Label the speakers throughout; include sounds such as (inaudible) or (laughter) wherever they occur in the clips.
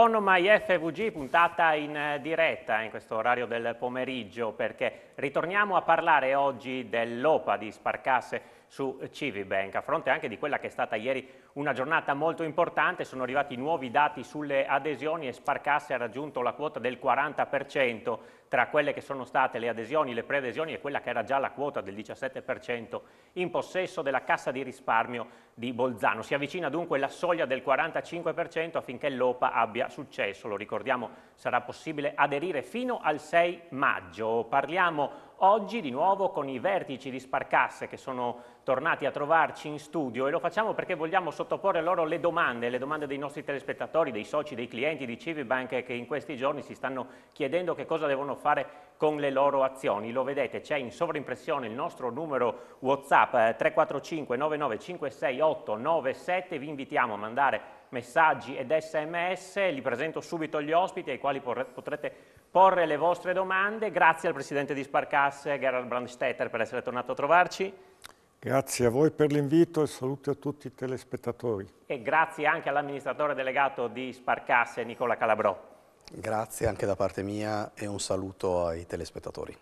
Speaker 1: con MyFVG puntata in eh, diretta in questo orario del pomeriggio perché ritorniamo a parlare oggi dell'OPA di Sparcasse su Civibank, a fronte anche di quella che è stata ieri una giornata molto importante, sono arrivati nuovi dati sulle adesioni e Sparcasse ha raggiunto la quota del 40% tra quelle che sono state le adesioni, le preadesioni e quella che era già la quota del 17% in possesso della Cassa di risparmio di Bolzano. Si avvicina dunque la soglia del 45% affinché l'OPA abbia successo, lo ricordiamo sarà possibile aderire fino al 6 maggio. Parliamo oggi di nuovo con i vertici di Sparcasse che sono tornati a trovarci in studio e lo facciamo perché vogliamo sottoporre loro le domande, le domande dei nostri telespettatori, dei soci, dei clienti di Civibank che in questi giorni si stanno chiedendo che cosa devono fare con le loro azioni. Lo vedete, c'è in sovrimpressione il nostro numero WhatsApp 345 9956 97. Vi invitiamo a mandare messaggi ed sms, li presento subito gli ospiti ai quali potrete porre le vostre domande. Grazie al presidente di Sparkasse, Gerhard Brandstetter, per essere tornato a trovarci.
Speaker 2: Grazie a voi per l'invito e saluti a tutti i telespettatori.
Speaker 1: E grazie anche all'amministratore delegato di Sparcasse, Nicola Calabrò.
Speaker 2: Grazie
Speaker 3: anche da parte mia e un saluto ai telespettatori.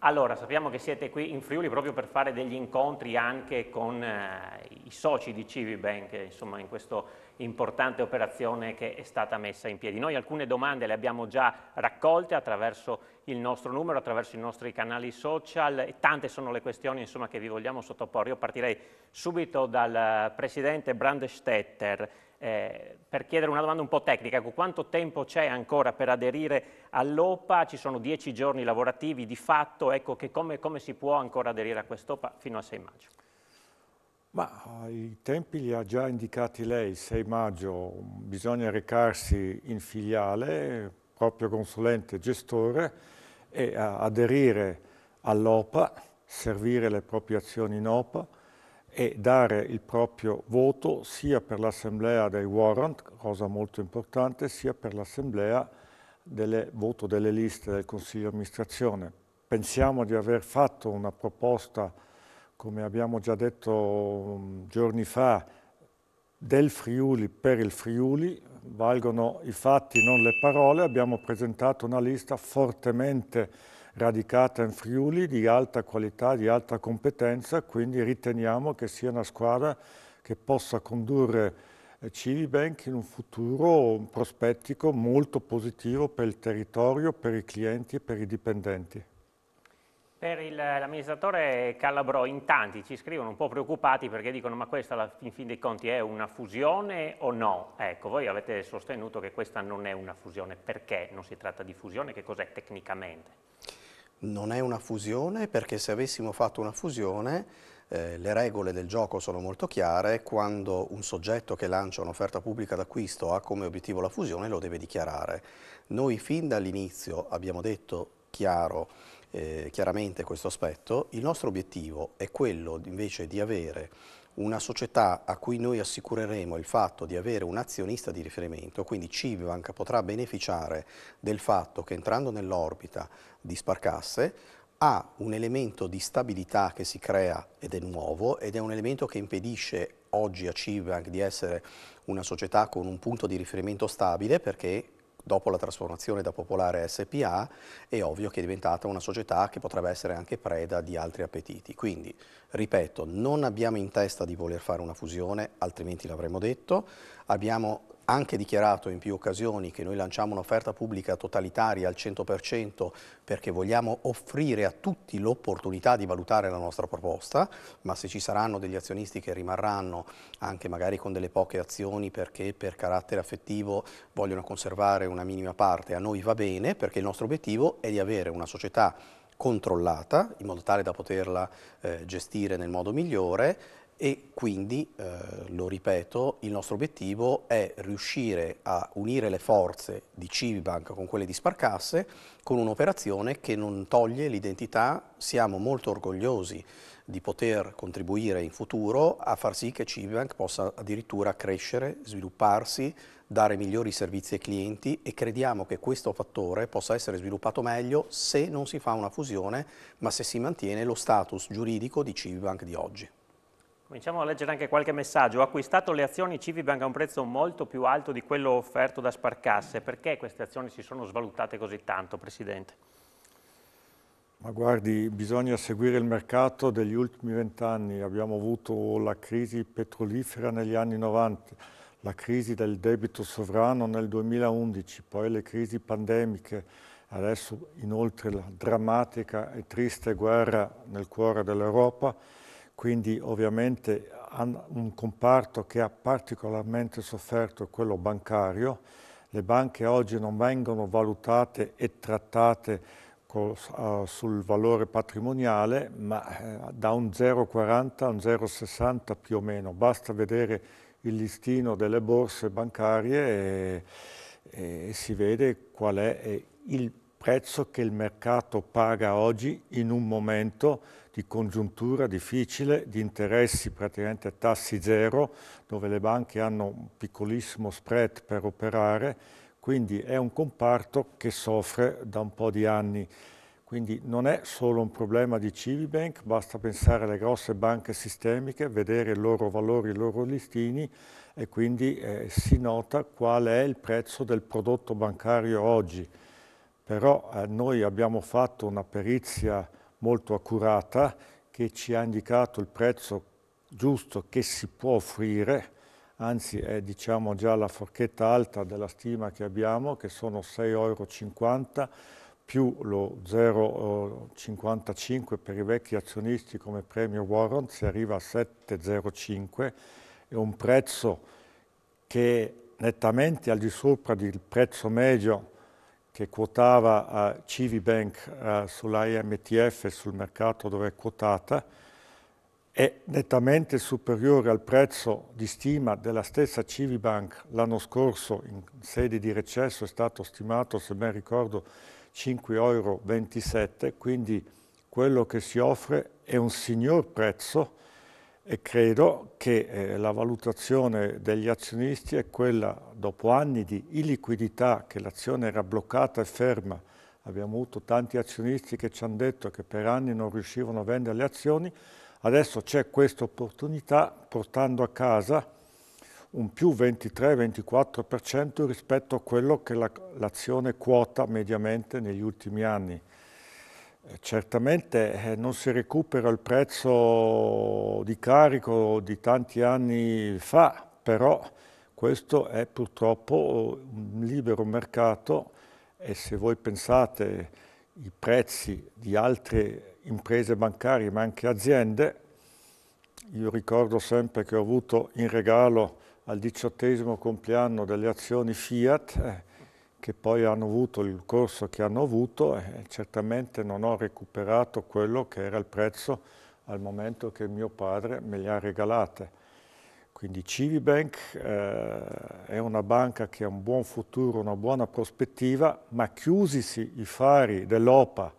Speaker 1: Allora, sappiamo che siete qui in Friuli proprio per fare degli incontri anche con eh, i soci di Civibank, insomma in questo importante operazione che è stata messa in piedi. Noi alcune domande le abbiamo già raccolte attraverso il nostro numero, attraverso i nostri canali social e tante sono le questioni insomma, che vi vogliamo sottoporre. Io partirei subito dal eh, Presidente Brandstetter eh, per chiedere una domanda un po' tecnica. Ecco, quanto tempo c'è ancora per aderire all'OPA? Ci sono dieci giorni lavorativi di fatto, ecco come, come si può ancora aderire a quest'OPA fino al 6 maggio?
Speaker 2: Ma i tempi li ha già indicati lei, 6 maggio bisogna recarsi in filiale, proprio consulente gestore, e aderire all'OPA, servire le proprie azioni in OPA e dare il proprio voto sia per l'assemblea dei warrant, cosa molto importante, sia per l'assemblea del voto delle liste del Consiglio di amministrazione. Pensiamo di aver fatto una proposta come abbiamo già detto mm, giorni fa, del Friuli per il Friuli, valgono i fatti, non le parole. Abbiamo presentato una lista fortemente radicata in Friuli, di alta qualità, di alta competenza, quindi riteniamo che sia una squadra che possa condurre eh, Civibank in un futuro un prospettico molto positivo per il territorio, per i clienti e per i dipendenti.
Speaker 1: Per l'amministratore Calabro in tanti ci scrivono un po' preoccupati perché dicono ma questa in fin dei conti è una fusione o no? Ecco, voi avete sostenuto che questa non è una fusione, perché non si tratta di fusione? Che cos'è tecnicamente?
Speaker 3: Non è una fusione perché se avessimo fatto una fusione eh, le regole del gioco sono molto chiare, quando un soggetto che lancia un'offerta pubblica d'acquisto ha come obiettivo la fusione lo deve dichiarare. Noi fin dall'inizio abbiamo detto chiaro eh, chiaramente questo aspetto. Il nostro obiettivo è quello invece di avere una società a cui noi assicureremo il fatto di avere un azionista di riferimento, quindi Civibank potrà beneficiare del fatto che entrando nell'orbita di Sparkasse ha un elemento di stabilità che si crea ed è nuovo ed è un elemento che impedisce oggi a Civibank di essere una società con un punto di riferimento stabile perché dopo la trasformazione da Popolare SPA è ovvio che è diventata una società che potrebbe essere anche preda di altri appetiti. Quindi, ripeto, non abbiamo in testa di voler fare una fusione, altrimenti l'avremmo detto, abbiamo anche dichiarato in più occasioni che noi lanciamo un'offerta pubblica totalitaria al 100% perché vogliamo offrire a tutti l'opportunità di valutare la nostra proposta, ma se ci saranno degli azionisti che rimarranno anche magari con delle poche azioni perché per carattere affettivo vogliono conservare una minima parte, a noi va bene perché il nostro obiettivo è di avere una società controllata in modo tale da poterla eh, gestire nel modo migliore e quindi, eh, lo ripeto, il nostro obiettivo è riuscire a unire le forze di Civibank con quelle di Sparcasse con un'operazione che non toglie l'identità, siamo molto orgogliosi di poter contribuire in futuro a far sì che Civibank possa addirittura crescere, svilupparsi, dare migliori servizi ai clienti e crediamo che questo fattore possa essere sviluppato meglio se non si fa una fusione ma se si mantiene lo status giuridico di Civibank di oggi.
Speaker 1: Cominciamo a leggere anche qualche messaggio. Ho acquistato le azioni Civibank a un prezzo molto più alto di quello offerto da Sparcasse. Perché queste azioni si sono svalutate così tanto, Presidente?
Speaker 2: Ma guardi, bisogna seguire il mercato degli ultimi vent'anni. Abbiamo avuto la crisi petrolifera negli anni 90, la crisi del debito sovrano nel 2011, poi le crisi pandemiche, adesso inoltre la drammatica e triste guerra nel cuore dell'Europa quindi ovviamente un comparto che ha particolarmente sofferto è quello bancario. Le banche oggi non vengono valutate e trattate ah, sul valore patrimoniale, ma eh, da un 0,40 a un 0,60 più o meno. Basta vedere il listino delle borse bancarie e, e si vede qual è eh, il prezzo che il mercato paga oggi in un momento di congiuntura difficile, di interessi praticamente a tassi zero, dove le banche hanno un piccolissimo spread per operare, quindi è un comparto che soffre da un po' di anni. Quindi non è solo un problema di Civibank, basta pensare alle grosse banche sistemiche, vedere i loro valori, i loro listini e quindi eh, si nota qual è il prezzo del prodotto bancario oggi. Però eh, noi abbiamo fatto una perizia molto accurata che ci ha indicato il prezzo giusto che si può offrire, anzi è diciamo già la forchetta alta della stima che abbiamo, che sono 6,50 euro più lo 0,55 eh, per i vecchi azionisti come premio Warren, si arriva a 7,05, è un prezzo che nettamente al di sopra del prezzo medio che quotava a Civibank eh, sull'IMTF, sul mercato dove è quotata, è nettamente superiore al prezzo di stima della stessa Civibank l'anno scorso, in sede di recesso è stato stimato, se ben ricordo, 5,27 euro, quindi quello che si offre è un signor prezzo e credo che eh, la valutazione degli azionisti è quella, dopo anni di illiquidità, che l'azione era bloccata e ferma, abbiamo avuto tanti azionisti che ci hanno detto che per anni non riuscivano a vendere le azioni, adesso c'è questa opportunità portando a casa un più 23-24% rispetto a quello che l'azione la, quota mediamente negli ultimi anni. Certamente eh, non si recupera il prezzo di carico di tanti anni fa, però questo è purtroppo eh, un libero mercato e se voi pensate i prezzi di altre imprese bancarie ma anche aziende, io ricordo sempre che ho avuto in regalo al diciottesimo compleanno delle azioni Fiat, eh, che poi hanno avuto il corso che hanno avuto e eh, certamente non ho recuperato quello che era il prezzo al momento che mio padre me li ha regalate. Quindi Civibank eh, è una banca che ha un buon futuro, una buona prospettiva, ma chiusisi i fari dell'OPA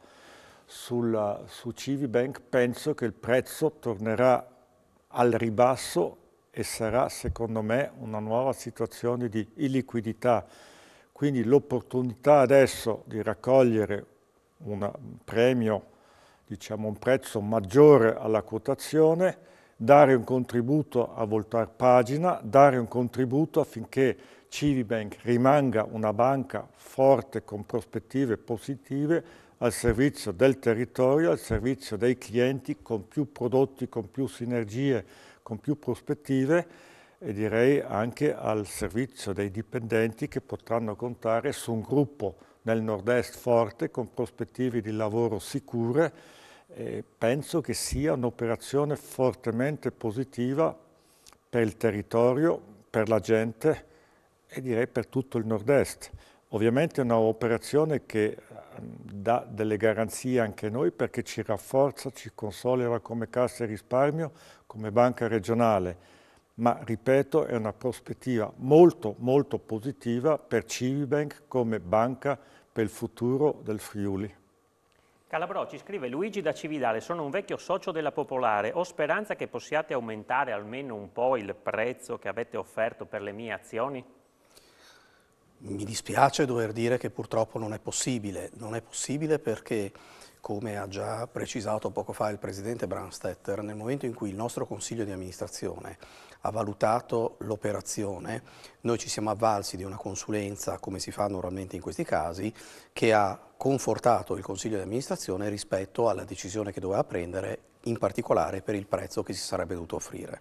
Speaker 2: sulla, su Civibank, penso che il prezzo tornerà al ribasso e sarà secondo me una nuova situazione di illiquidità quindi l'opportunità adesso di raccogliere un premio, diciamo un prezzo maggiore alla quotazione, dare un contributo a voltare pagina, dare un contributo affinché Civibank rimanga una banca forte con prospettive positive al servizio del territorio, al servizio dei clienti, con più prodotti, con più sinergie, con più prospettive e direi anche al servizio dei dipendenti che potranno contare su un gruppo nel nord-est forte con prospettive di lavoro sicure. E penso che sia un'operazione fortemente positiva per il territorio, per la gente e direi per tutto il nord-est. Ovviamente è un'operazione che ehm, dà delle garanzie anche a noi perché ci rafforza, ci consolida come Cassa e Risparmio, come Banca Regionale ma ripeto è una prospettiva molto molto positiva per Civibank come banca per il futuro del Friuli.
Speaker 1: Calabro ci scrive Luigi da Cividale, sono un vecchio socio della Popolare, ho speranza che possiate aumentare almeno un po' il prezzo che avete offerto per le mie azioni?
Speaker 3: Mi dispiace dover dire che purtroppo non è possibile, non è possibile perché come ha già precisato poco fa il Presidente Brandstetter, nel momento in cui il nostro Consiglio di amministrazione ha valutato l'operazione, noi ci siamo avvalsi di una consulenza, come si fa normalmente in questi casi, che ha confortato il Consiglio di amministrazione rispetto alla decisione che doveva prendere, in particolare per il prezzo che si sarebbe dovuto offrire.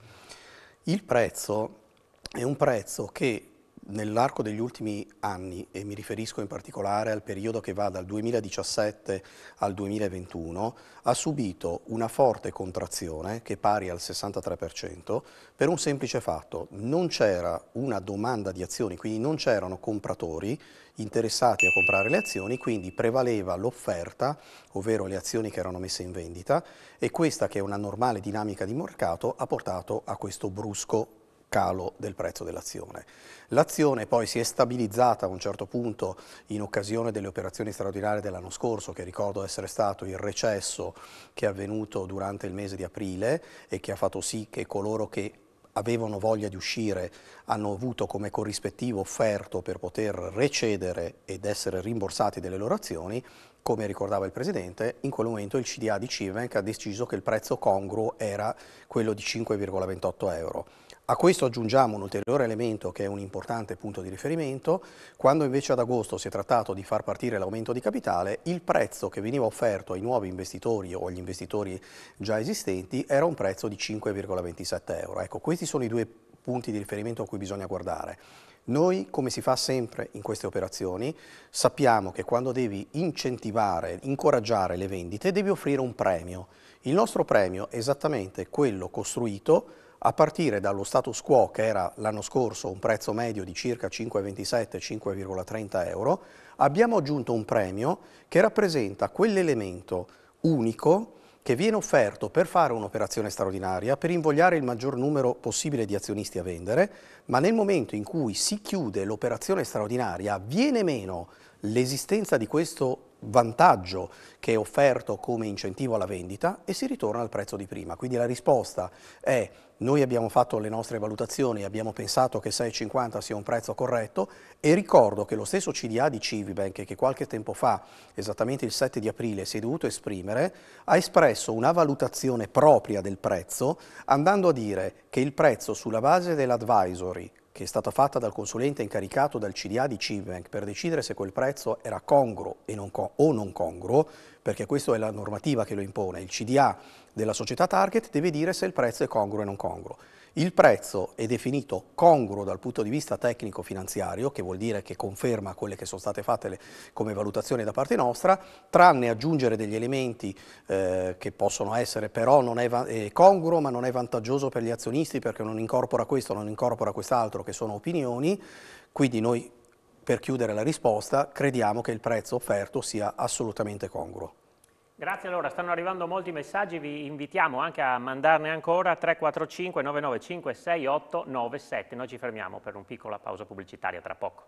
Speaker 3: Il prezzo è un prezzo che Nell'arco degli ultimi anni, e mi riferisco in particolare al periodo che va dal 2017 al 2021, ha subito una forte contrazione che è pari al 63% per un semplice fatto, non c'era una domanda di azioni, quindi non c'erano compratori interessati a comprare le azioni, quindi prevaleva l'offerta, ovvero le azioni che erano messe in vendita e questa che è una normale dinamica di mercato ha portato a questo brusco calo del prezzo dell'azione. L'azione poi si è stabilizzata a un certo punto in occasione delle operazioni straordinarie dell'anno scorso, che ricordo essere stato il recesso che è avvenuto durante il mese di aprile e che ha fatto sì che coloro che avevano voglia di uscire hanno avuto come corrispettivo offerto per poter recedere ed essere rimborsati delle loro azioni, come ricordava il Presidente, in quel momento il CDA di Civenc ha deciso che il prezzo congruo era quello di 5,28 euro. A questo aggiungiamo un ulteriore elemento che è un importante punto di riferimento, quando invece ad agosto si è trattato di far partire l'aumento di capitale, il prezzo che veniva offerto ai nuovi investitori o agli investitori già esistenti era un prezzo di 5,27 euro. Ecco, questi sono i due punti di riferimento a cui bisogna guardare. Noi, come si fa sempre in queste operazioni, sappiamo che quando devi incentivare, incoraggiare le vendite, devi offrire un premio. Il nostro premio è esattamente quello costruito a partire dallo status quo che era l'anno scorso un prezzo medio di circa 5,27-5,30 euro, abbiamo aggiunto un premio che rappresenta quell'elemento unico che viene offerto per fare un'operazione straordinaria, per invogliare il maggior numero possibile di azionisti a vendere, ma nel momento in cui si chiude l'operazione straordinaria viene meno l'esistenza di questo vantaggio che è offerto come incentivo alla vendita e si ritorna al prezzo di prima. Quindi la risposta è noi abbiamo fatto le nostre valutazioni, abbiamo pensato che 6,50 sia un prezzo corretto e ricordo che lo stesso CDA di Civibank, che qualche tempo fa, esattamente il 7 di aprile, si è dovuto esprimere, ha espresso una valutazione propria del prezzo andando a dire che il prezzo sulla base dell'advisory che è stata fatta dal consulente incaricato dal CDA di Civibank per decidere se quel prezzo era congruo non co o non congruo, perché questa è la normativa che lo impone. Il CDA della società target deve dire se il prezzo è congruo o non congruo. Il prezzo è definito congruo dal punto di vista tecnico-finanziario, che vuol dire che conferma quelle che sono state fatte le, come valutazioni da parte nostra, tranne aggiungere degli elementi eh, che possono essere però non è, è, congruo ma non è vantaggioso per gli azionisti perché non incorpora questo, non incorpora quest'altro, che sono opinioni. Quindi noi, per chiudere la risposta, crediamo che il prezzo offerto sia assolutamente congruo.
Speaker 1: Grazie, allora stanno arrivando molti messaggi, vi invitiamo anche a mandarne ancora 345 995 6897. Noi ci fermiamo per una piccola pausa pubblicitaria tra poco.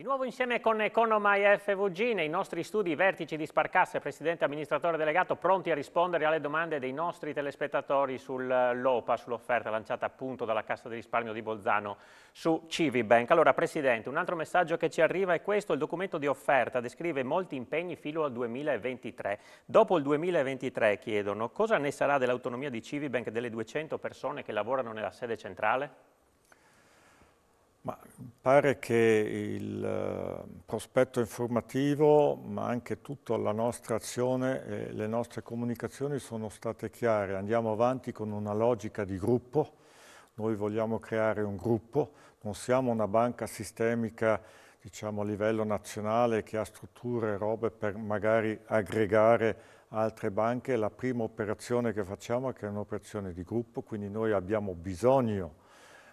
Speaker 1: Di nuovo insieme con Economy FVG nei nostri studi vertici di Sparcasse, presidente amministratore delegato, pronti a rispondere alle domande dei nostri telespettatori sull'OPA, sull'offerta lanciata appunto dalla Cassa di risparmio di Bolzano su Civibank. Allora presidente, un altro messaggio che ci arriva è questo, il documento di offerta descrive molti impegni fino al 2023. Dopo il 2023 chiedono cosa ne sarà dell'autonomia di Civibank e delle 200 persone che lavorano nella sede centrale?
Speaker 2: Ma pare che il eh, prospetto informativo, ma anche tutta la nostra azione e le nostre comunicazioni sono state chiare. Andiamo avanti con una logica di gruppo. Noi vogliamo creare un gruppo, non siamo una banca sistemica diciamo, a livello nazionale che ha strutture e robe per magari aggregare altre banche. La prima operazione che facciamo è che è un'operazione di gruppo, quindi noi abbiamo bisogno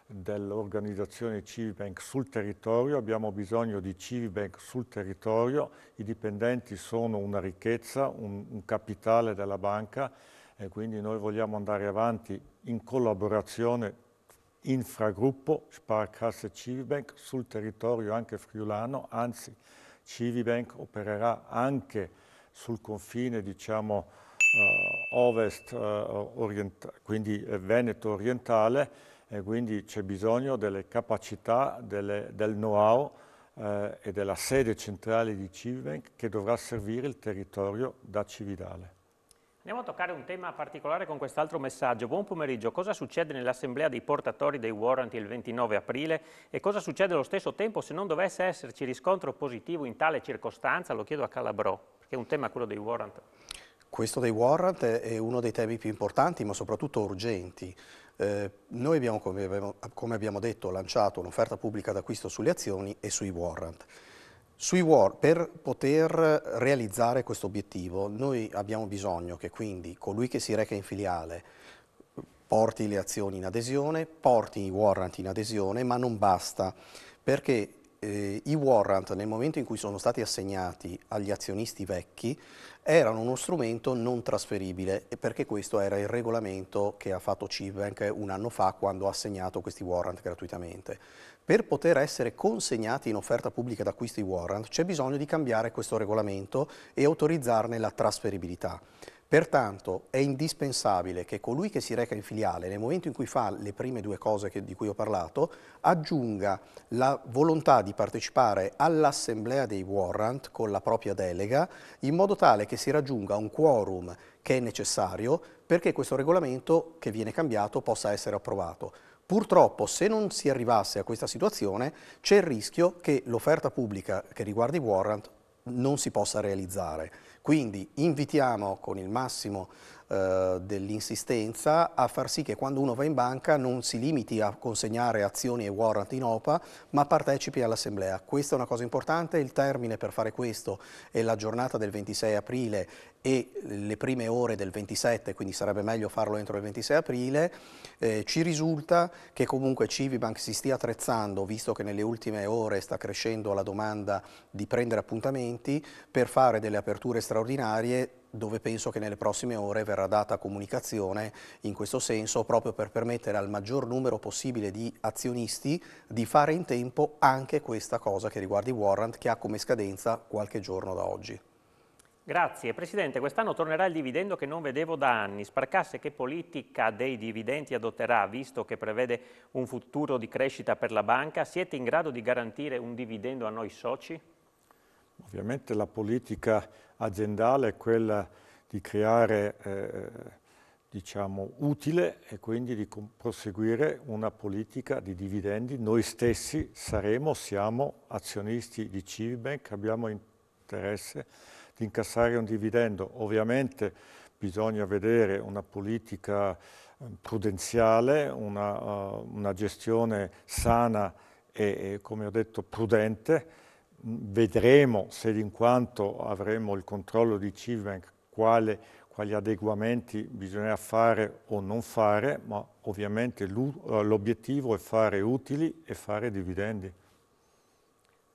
Speaker 2: dell'organizzazione Civibank sul territorio, abbiamo bisogno di Civibank sul territorio, i dipendenti sono una ricchezza, un, un capitale della banca e quindi noi vogliamo andare avanti in collaborazione infragruppo Sparkasse Civibank sul territorio anche friulano, anzi Civibank opererà anche sul confine diciamo uh, ovest, uh, orient quindi eh, Veneto orientale e quindi c'è bisogno delle capacità, delle, del know-how eh, e della sede centrale di Civbank che dovrà servire il territorio da Cividale.
Speaker 1: Andiamo a toccare un tema particolare con quest'altro messaggio. Buon pomeriggio, cosa succede nell'assemblea dei portatori dei warrant il 29 aprile e cosa succede allo stesso tempo se non dovesse esserci riscontro positivo in tale circostanza? Lo chiedo a Calabro, perché è un tema quello dei warrant.
Speaker 3: Questo dei warrant è uno dei temi più importanti ma soprattutto urgenti. Eh, noi abbiamo come, abbiamo, come abbiamo detto, lanciato un'offerta pubblica d'acquisto sulle azioni e sui warrant. Sui war, per poter realizzare questo obiettivo, noi abbiamo bisogno che quindi colui che si reca in filiale porti le azioni in adesione, porti i warrant in adesione, ma non basta, perché eh, i warrant nel momento in cui sono stati assegnati agli azionisti vecchi erano uno strumento non trasferibile perché questo era il regolamento che ha fatto Cibank un anno fa quando ha assegnato questi warrant gratuitamente. Per poter essere consegnati in offerta pubblica da questi warrant c'è bisogno di cambiare questo regolamento e autorizzarne la trasferibilità. Pertanto è indispensabile che colui che si reca in filiale, nel momento in cui fa le prime due cose che, di cui ho parlato, aggiunga la volontà di partecipare all'assemblea dei warrant con la propria delega, in modo tale che si raggiunga un quorum che è necessario perché questo regolamento che viene cambiato possa essere approvato. Purtroppo se non si arrivasse a questa situazione c'è il rischio che l'offerta pubblica che riguarda i warrant non si possa realizzare. Quindi invitiamo con il massimo eh, dell'insistenza a far sì che quando uno va in banca non si limiti a consegnare azioni e warrant in OPA, ma partecipi all'assemblea. Questa è una cosa importante, il termine per fare questo è la giornata del 26 aprile e le prime ore del 27, quindi sarebbe meglio farlo entro il 26 aprile, eh, ci risulta che comunque Civibank si stia attrezzando, visto che nelle ultime ore sta crescendo la domanda di prendere appuntamenti, per fare delle aperture straordinarie dove penso che nelle prossime ore verrà data comunicazione in questo senso proprio per permettere al maggior numero possibile di azionisti di fare in tempo anche questa cosa che riguarda i warrant che ha come scadenza qualche giorno da oggi.
Speaker 1: Grazie. Presidente, quest'anno tornerà il dividendo che non vedevo da anni. Sparcasse che politica dei dividendi adotterà, visto che prevede un futuro di crescita per la banca? Siete in grado di garantire un dividendo a noi soci?
Speaker 2: Ovviamente la politica aziendale è quella di creare, eh, diciamo, utile e quindi di proseguire una politica di dividendi. Noi stessi saremo, siamo azionisti di Civibank, abbiamo interesse di incassare un dividendo. Ovviamente bisogna vedere una politica eh, prudenziale, una, uh, una gestione sana e, e, come ho detto, prudente, vedremo se in quanto avremo il controllo di Civbank quale, quali adeguamenti bisognerà fare o non fare, ma ovviamente l'obiettivo è fare utili e fare dividendi.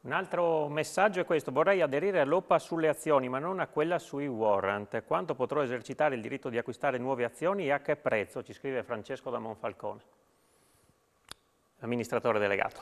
Speaker 1: Un altro messaggio è questo, vorrei aderire all'OPA sulle azioni ma non a quella sui warrant. Quanto potrò esercitare il diritto di acquistare nuove azioni e a che prezzo? Ci scrive Francesco da Monfalcone, amministratore delegato.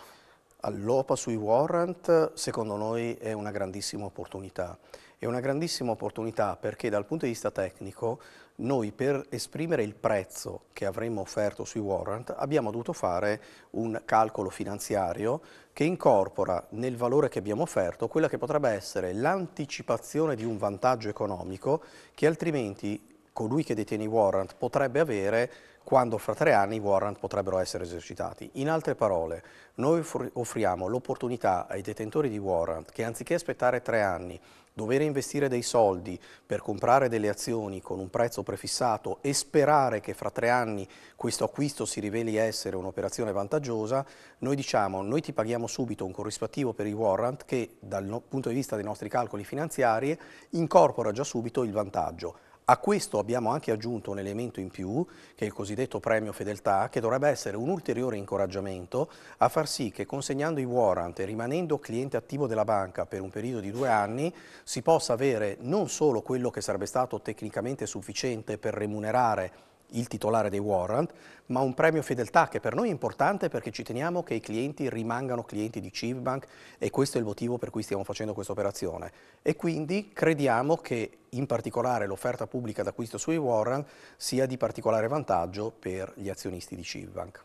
Speaker 3: All'OPA sui warrant secondo noi è una grandissima opportunità. È una grandissima opportunità perché dal punto di vista tecnico noi per esprimere il prezzo che avremmo offerto sui warrant abbiamo dovuto fare un calcolo finanziario che incorpora nel valore che abbiamo offerto quella che potrebbe essere l'anticipazione di un vantaggio economico che altrimenti colui che detiene i warrant potrebbe avere quando fra tre anni i warrant potrebbero essere esercitati. In altre parole, noi offriamo l'opportunità ai detentori di warrant che anziché aspettare tre anni, dover investire dei soldi per comprare delle azioni con un prezzo prefissato e sperare che fra tre anni questo acquisto si riveli essere un'operazione vantaggiosa, noi diciamo noi ti paghiamo subito un corrispettivo per i warrant che dal punto di vista dei nostri calcoli finanziari incorpora già subito il vantaggio a questo abbiamo anche aggiunto un elemento in più, che è il cosiddetto premio fedeltà, che dovrebbe essere un ulteriore incoraggiamento a far sì che consegnando i warrant e rimanendo cliente attivo della banca per un periodo di due anni, si possa avere non solo quello che sarebbe stato tecnicamente sufficiente per remunerare il titolare dei warrant, ma un premio fedeltà che per noi è importante perché ci teniamo che i clienti rimangano clienti di Civbank e questo è il motivo per cui stiamo facendo questa operazione. E quindi crediamo che in particolare l'offerta pubblica d'acquisto sui warrant sia di particolare vantaggio per gli azionisti di Civbank.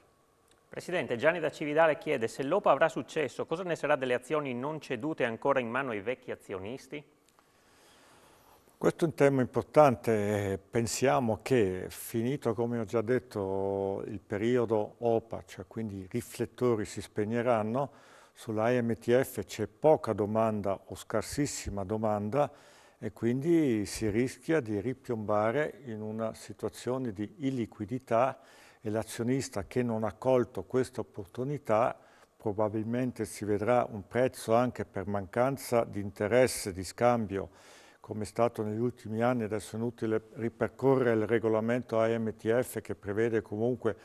Speaker 1: Presidente, Gianni da Cividale chiede se l'OPA avrà successo, cosa ne sarà delle azioni non cedute ancora in mano ai vecchi azionisti?
Speaker 2: Questo è un tema importante, eh, pensiamo che finito, come ho già detto, il periodo OPA, cioè quindi i riflettori si spegneranno, sulla IMTF c'è poca domanda o scarsissima domanda e quindi si rischia di ripiombare in una situazione di illiquidità e l'azionista che non ha colto questa opportunità probabilmente si vedrà un prezzo anche per mancanza di interesse di scambio come è stato negli ultimi anni, adesso è inutile ripercorrere il regolamento AMTF che prevede comunque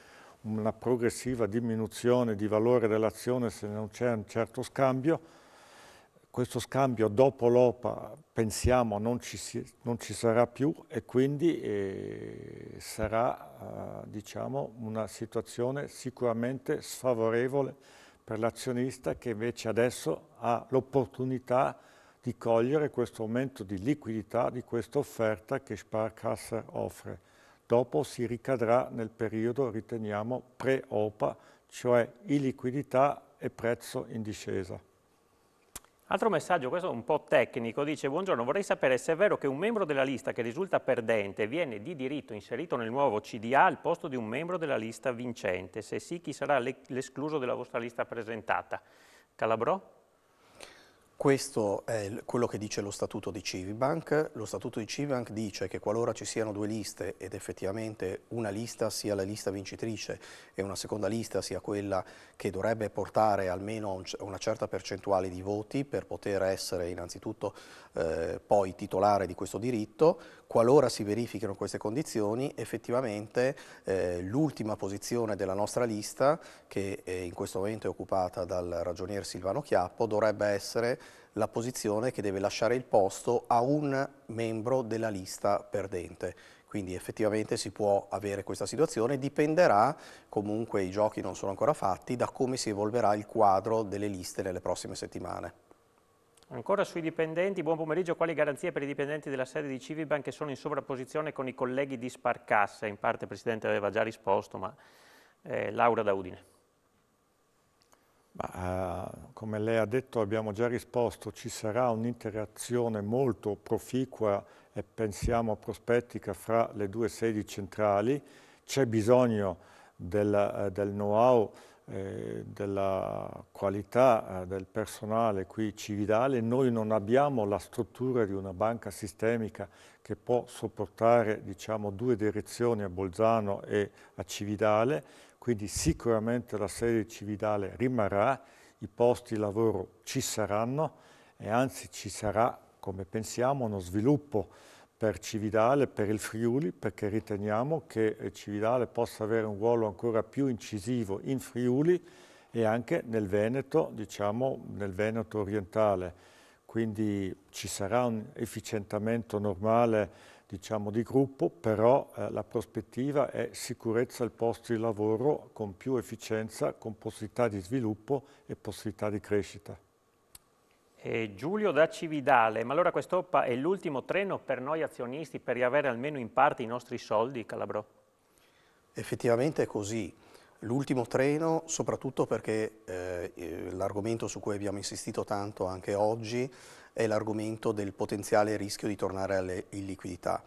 Speaker 2: una progressiva diminuzione di valore dell'azione se non c'è un certo scambio. Questo scambio dopo l'OPA pensiamo non ci, si, non ci, sarà più e quindi eh, sarà eh, diciamo una situazione sicuramente sfavorevole per l'azionista che invece adesso ha l'opportunità di cogliere questo aumento di liquidità di questa offerta che Sparkasse offre. Dopo si ricadrà nel periodo, riteniamo, pre-OPA, cioè illiquidità e prezzo in discesa.
Speaker 1: Altro messaggio, questo è un po' tecnico, dice buongiorno, vorrei sapere se è vero che un membro della lista che risulta perdente viene di diritto inserito nel nuovo CDA al posto di un membro della lista vincente, se sì chi sarà l'escluso della vostra lista presentata? Calabro?
Speaker 3: Questo è quello che dice lo statuto di Civibank. Lo statuto di Civibank dice che qualora ci siano due liste ed effettivamente una lista sia la lista vincitrice e una seconda lista sia quella che dovrebbe portare almeno una certa percentuale di voti per poter essere innanzitutto eh, poi titolare di questo diritto, Qualora si verifichino queste condizioni, effettivamente eh, l'ultima posizione della nostra lista, che eh, in questo momento è occupata dal ragionier Silvano Chiappo, dovrebbe essere la posizione che deve lasciare il posto a un membro della lista perdente. Quindi effettivamente si può avere questa situazione, dipenderà, comunque i giochi non sono ancora fatti, da come si evolverà il quadro delle liste nelle prossime settimane.
Speaker 1: Ancora sui dipendenti, buon pomeriggio. Quali garanzie per i dipendenti della sede di Civibank che sono in sovrapposizione con i colleghi di Sparcassa? In parte il Presidente aveva già risposto, ma eh, Laura Daudine.
Speaker 2: Ma, eh, come lei ha detto abbiamo già risposto, ci sarà un'interazione molto proficua e pensiamo prospettica fra le due sedi centrali. C'è bisogno del, eh, del know-how eh, della qualità eh, del personale qui cividale, noi non abbiamo la struttura di una banca sistemica che può sopportare diciamo, due direzioni a Bolzano e a Cividale, quindi sicuramente la sede Cividale rimarrà, i posti di lavoro ci saranno e anzi ci sarà, come pensiamo, uno sviluppo per Cividale, per il Friuli, perché riteniamo che eh, Cividale possa avere un ruolo ancora più incisivo in Friuli e anche nel Veneto, diciamo nel Veneto orientale. Quindi ci sarà un efficientamento normale diciamo, di gruppo, però eh, la prospettiva è sicurezza al posto di lavoro con più efficienza, con possibilità di sviluppo e possibilità di crescita.
Speaker 1: Eh, Giulio da Cividale, ma allora quest'oppa è l'ultimo treno per noi azionisti per riavere almeno in parte i nostri soldi, Calabro?
Speaker 3: Effettivamente è così. L'ultimo treno, soprattutto perché eh, l'argomento su cui abbiamo insistito tanto anche oggi è l'argomento del potenziale rischio di tornare alle illiquidità.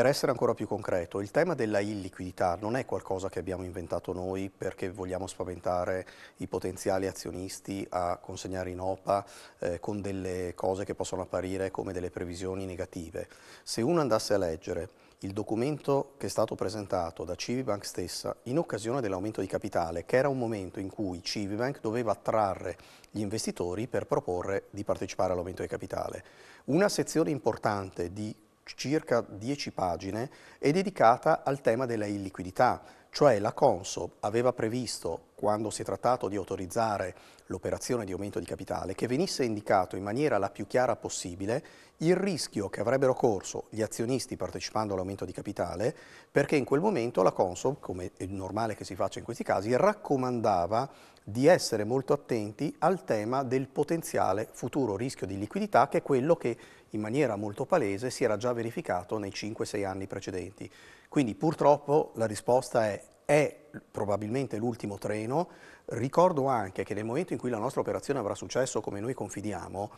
Speaker 3: Per essere ancora più concreto, il tema della illiquidità non è qualcosa che abbiamo inventato noi perché vogliamo spaventare i potenziali azionisti a consegnare in OPA eh, con delle cose che possono apparire come delle previsioni negative. Se uno andasse a leggere il documento che è stato presentato da Civibank stessa in occasione dell'aumento di capitale, che era un momento in cui Civibank doveva attrarre gli investitori per proporre di partecipare all'aumento di capitale. Una sezione importante di circa 10 pagine, è dedicata al tema della illiquidità, cioè la Consob aveva previsto, quando si è trattato di autorizzare l'operazione di aumento di capitale, che venisse indicato in maniera la più chiara possibile il rischio che avrebbero corso gli azionisti partecipando all'aumento di capitale, perché in quel momento la Consob, come è normale che si faccia in questi casi, raccomandava di essere molto attenti al tema del potenziale futuro rischio di liquidità, che è quello che in maniera molto palese si era già verificato nei 5-6 anni precedenti. Quindi purtroppo la risposta è è probabilmente l'ultimo treno. Ricordo anche che nel momento in cui la nostra operazione avrà successo, come noi confidiamo,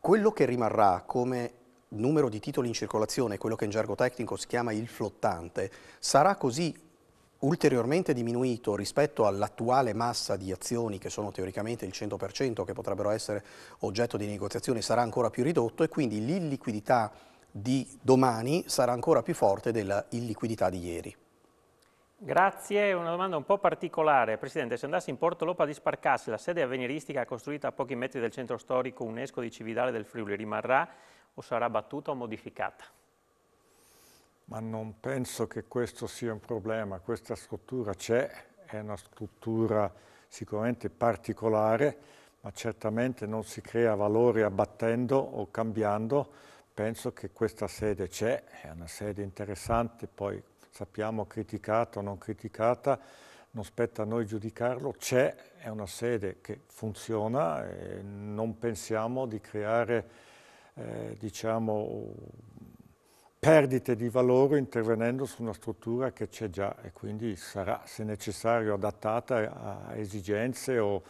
Speaker 3: quello che rimarrà come numero di titoli in circolazione, quello che in gergo tecnico si chiama il flottante, sarà così ulteriormente diminuito rispetto all'attuale massa di azioni che sono teoricamente il 100% che potrebbero essere oggetto di negoziazione sarà ancora più ridotto e quindi l'illiquidità di domani sarà ancora più forte dell'illiquidità di ieri.
Speaker 1: Grazie, una domanda un po' particolare. Presidente, se andassi in Porto Lopa di Sparcassi, la sede avveniristica costruita a pochi metri del centro storico UNESCO di Cividale del Friuli rimarrà o sarà battuta o modificata?
Speaker 2: ma non penso che questo sia un problema. Questa struttura c'è, è una struttura sicuramente particolare, ma certamente non si crea valore abbattendo o cambiando. Penso che questa sede c'è, è una sede interessante, poi sappiamo criticata o non criticata, non spetta a noi giudicarlo, c'è, è una sede che funziona e non pensiamo di creare eh, diciamo, perdite di valore intervenendo su una struttura che c'è già e quindi sarà, se necessario, adattata a esigenze o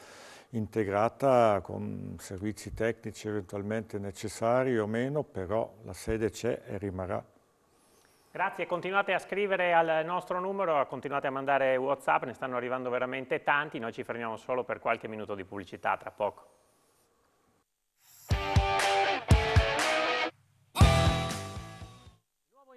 Speaker 2: integrata con servizi tecnici eventualmente necessari o meno, però la sede c'è e rimarrà.
Speaker 1: Grazie, continuate a scrivere al nostro numero, continuate a mandare Whatsapp, ne stanno arrivando veramente tanti, noi ci fermiamo solo per qualche minuto di pubblicità tra poco.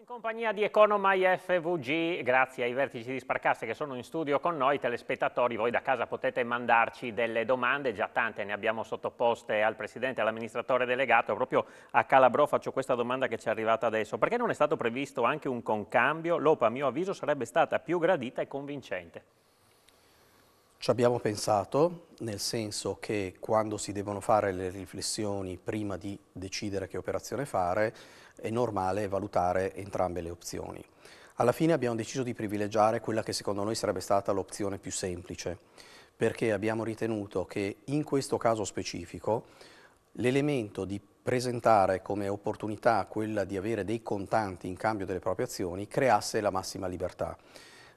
Speaker 1: compagnia di Economy FVG, grazie ai vertici di Sparcasse che sono in studio con noi, telespettatori, voi da casa potete mandarci delle domande, già tante ne abbiamo sottoposte al Presidente e all'amministratore delegato, proprio a Calabro faccio questa domanda che ci è arrivata adesso, perché non è stato previsto anche un concambio? L'OPA a mio avviso sarebbe stata più gradita e convincente.
Speaker 3: Ci abbiamo pensato, nel senso che quando si devono fare le riflessioni prima di decidere che operazione fare, è normale valutare entrambe le opzioni. Alla fine abbiamo deciso di privilegiare quella che secondo noi sarebbe stata l'opzione più semplice, perché abbiamo ritenuto che in questo caso specifico l'elemento di presentare come opportunità quella di avere dei contanti in cambio delle proprie azioni creasse la massima libertà.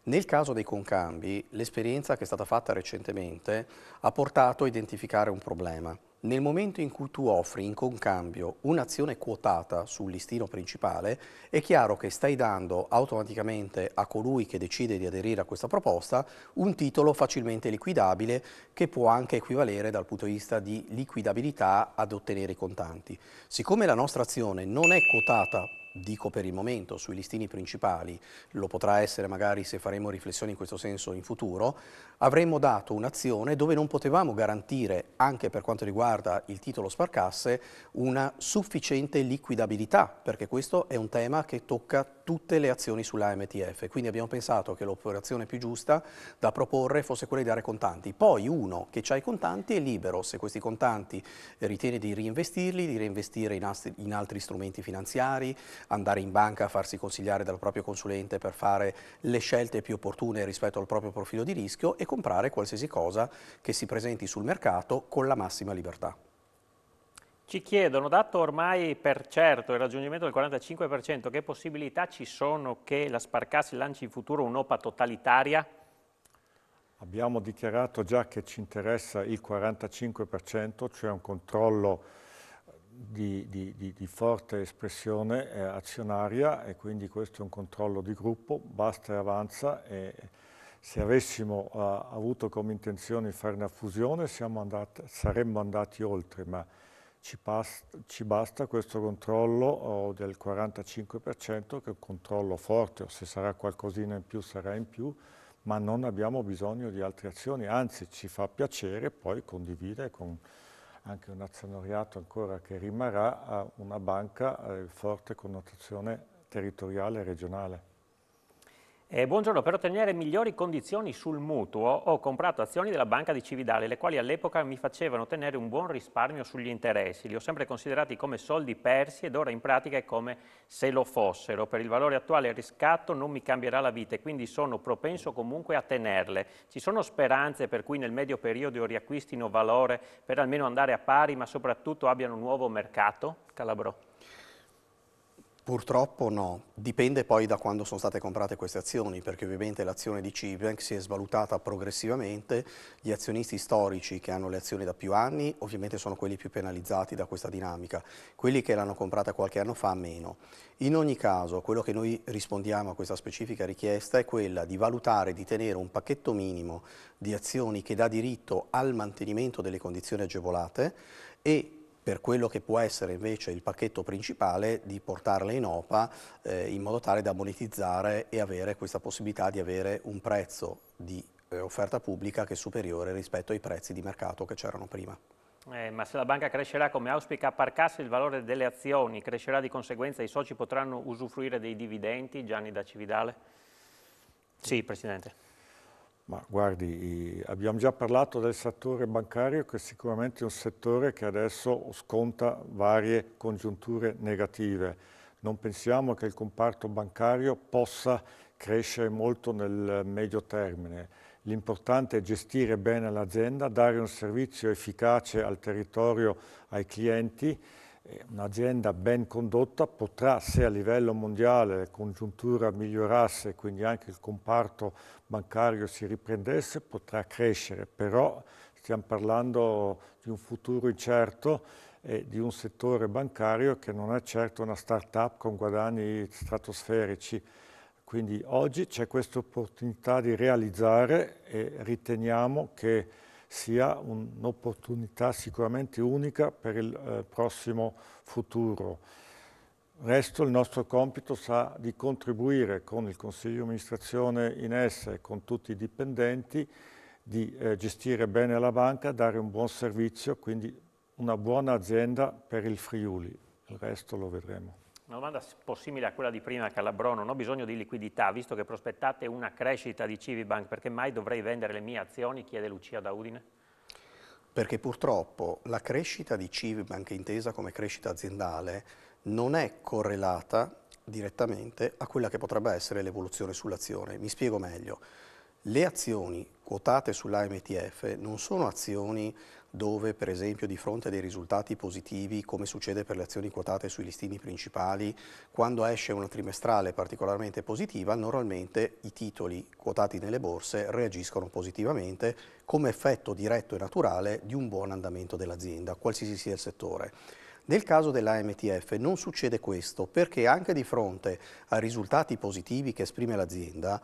Speaker 3: Nel caso dei concambi, l'esperienza che è stata fatta recentemente ha portato a identificare un problema nel momento in cui tu offri in concambio un'azione quotata sul listino principale, è chiaro che stai dando automaticamente a colui che decide di aderire a questa proposta un titolo facilmente liquidabile che può anche equivalere dal punto di vista di liquidabilità ad ottenere i contanti. Siccome la nostra azione non è quotata dico per il momento, sui listini principali, lo potrà essere magari se faremo riflessioni in questo senso in futuro, avremmo dato un'azione dove non potevamo garantire, anche per quanto riguarda riguarda il titolo sparcasse una sufficiente liquidabilità, perché questo è un tema che tocca tutte le azioni sulla MTF. quindi abbiamo pensato che l'operazione più giusta da proporre fosse quella di dare contanti. Poi uno che ha i contanti è libero, se questi contanti eh, ritiene di reinvestirli, di reinvestire in, altri strumenti finanziari, andare in banca a farsi consigliare dal proprio consulente per fare le scelte più opportune rispetto al proprio profilo di rischio e comprare qualsiasi cosa che si presenti sul mercato con la massima libertà.
Speaker 1: Ci chiedono, dato ormai per certo il raggiungimento del 45%, che possibilità ci sono che la Sparcassi lanci in futuro un'OPA totalitaria?
Speaker 2: Abbiamo dichiarato già che ci interessa il 45%, cioè un controllo di, di, di, di forte espressione eh, azionaria e quindi questo è un controllo di gruppo, basta e avanza. E, se avessimo eh, avuto come intenzione di fare una fusione andati, saremmo andati oltre, ma ci, ci basta questo controllo del 45% che è un controllo forte, o se sarà qualcosina in più sarà in più, ma non abbiamo bisogno di altre azioni, anzi ci fa piacere poi condividere con anche un azionariato ancora che rimarrà una banca eh, forte connotazione territoriale e regionale.
Speaker 1: Eh, buongiorno, per ottenere migliori condizioni sul mutuo ho comprato azioni della Banca di Cividale, le quali all'epoca mi facevano ottenere un buon risparmio sugli interessi. Li ho sempre considerati come soldi persi ed ora in pratica è come se lo fossero. Per il valore attuale il riscatto non mi cambierà la vita e quindi sono propenso comunque a tenerle. Ci sono speranze per cui nel medio periodo riacquistino valore per almeno andare a pari, ma soprattutto abbiano un nuovo mercato? Calabro.
Speaker 3: Purtroppo no, dipende poi da quando sono state comprate queste azioni, perché ovviamente l'azione di Cibank si è svalutata progressivamente, gli azionisti storici che hanno le azioni da più anni ovviamente sono quelli più penalizzati da questa dinamica, quelli che l'hanno comprata qualche anno fa meno. In ogni caso quello che noi rispondiamo a questa specifica richiesta è quella di valutare, di tenere un pacchetto minimo di azioni che dà diritto al mantenimento delle condizioni agevolate e per quello che può essere invece il pacchetto principale di portarle in OPA eh, in modo tale da monetizzare e avere questa possibilità di avere un prezzo di eh, offerta pubblica che è superiore rispetto ai prezzi di mercato che c'erano prima.
Speaker 1: Eh, ma se la banca crescerà come auspica a Parcassi, il valore delle azioni crescerà di conseguenza, i soci potranno usufruire dei dividendi? Gianni da Cividale?
Speaker 2: Sì, Presidente. Ma guardi, abbiamo già parlato del settore bancario che è sicuramente un settore che adesso sconta varie congiunture negative. Non pensiamo che il comparto bancario possa crescere molto nel medio termine. L'importante è gestire bene l'azienda, dare un servizio efficace al territorio, ai clienti eh, un'azienda ben condotta potrà, se a livello mondiale la congiuntura migliorasse e quindi anche il comparto bancario si riprendesse, potrà crescere, però stiamo parlando di un futuro incerto e di un settore bancario che non è certo una start-up con guadagni stratosferici. Quindi oggi c'è questa opportunità di realizzare e riteniamo che sia un'opportunità sicuramente unica per il eh, prossimo futuro. Resto il nostro compito sarà di contribuire con il Consiglio di amministrazione in e con tutti i dipendenti, di eh, gestire bene la banca, dare un buon servizio, quindi una buona azienda per il Friuli. Il resto lo vedremo
Speaker 1: una domanda un simile a quella di prima Calabrò, non ho bisogno di liquidità, visto che prospettate una crescita di Civibank, perché mai dovrei vendere le mie azioni, chiede Lucia da Udine?
Speaker 3: Perché purtroppo la crescita di Civibank intesa come crescita aziendale non è correlata direttamente a quella che potrebbe essere l'evoluzione sull'azione. Mi spiego meglio. Le azioni quotate sull'AMTF non sono azioni dove per esempio di fronte a dei risultati positivi, come succede per le azioni quotate sui listini principali, quando esce una trimestrale particolarmente positiva, normalmente i titoli quotati nelle borse reagiscono positivamente come effetto diretto e naturale di un buon andamento dell'azienda, qualsiasi sia il settore. Nel caso dell'AMTF non succede questo perché anche di fronte a risultati positivi che esprime l'azienda,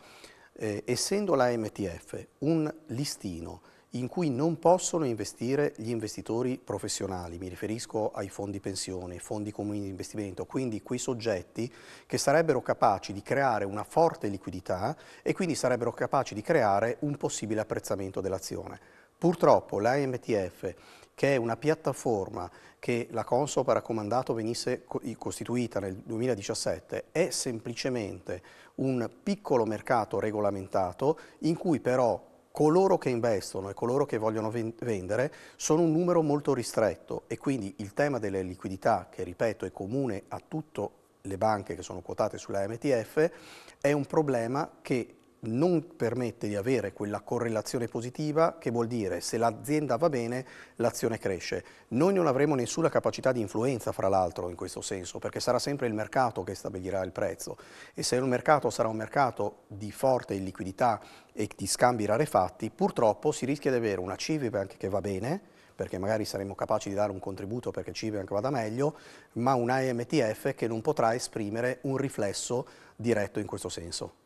Speaker 3: eh, essendo l'AMTF un listino in cui non possono investire gli investitori professionali, mi riferisco ai fondi pensione, ai fondi comuni di investimento, quindi quei soggetti che sarebbero capaci di creare una forte liquidità e quindi sarebbero capaci di creare un possibile apprezzamento dell'azione. Purtroppo l'AMTF, che è una piattaforma che la Consop ha raccomandato venisse costituita nel 2017, è semplicemente un piccolo mercato regolamentato in cui però coloro che investono e coloro che vogliono vendere sono un numero molto ristretto e quindi il tema delle liquidità, che ripeto è comune a tutte le banche che sono quotate sulla MTF, è un problema che non permette di avere quella correlazione positiva che vuol dire se l'azienda va bene l'azione cresce. Noi non avremo nessuna capacità di influenza fra l'altro in questo senso perché sarà sempre il mercato che stabilirà il prezzo e se il mercato sarà un mercato di forte liquidità e di scambi rarefatti purtroppo si rischia di avere una Civibank che va bene perché magari saremo capaci di dare un contributo perché Civibank vada meglio, ma una MTF che non potrà esprimere un riflesso diretto in questo senso.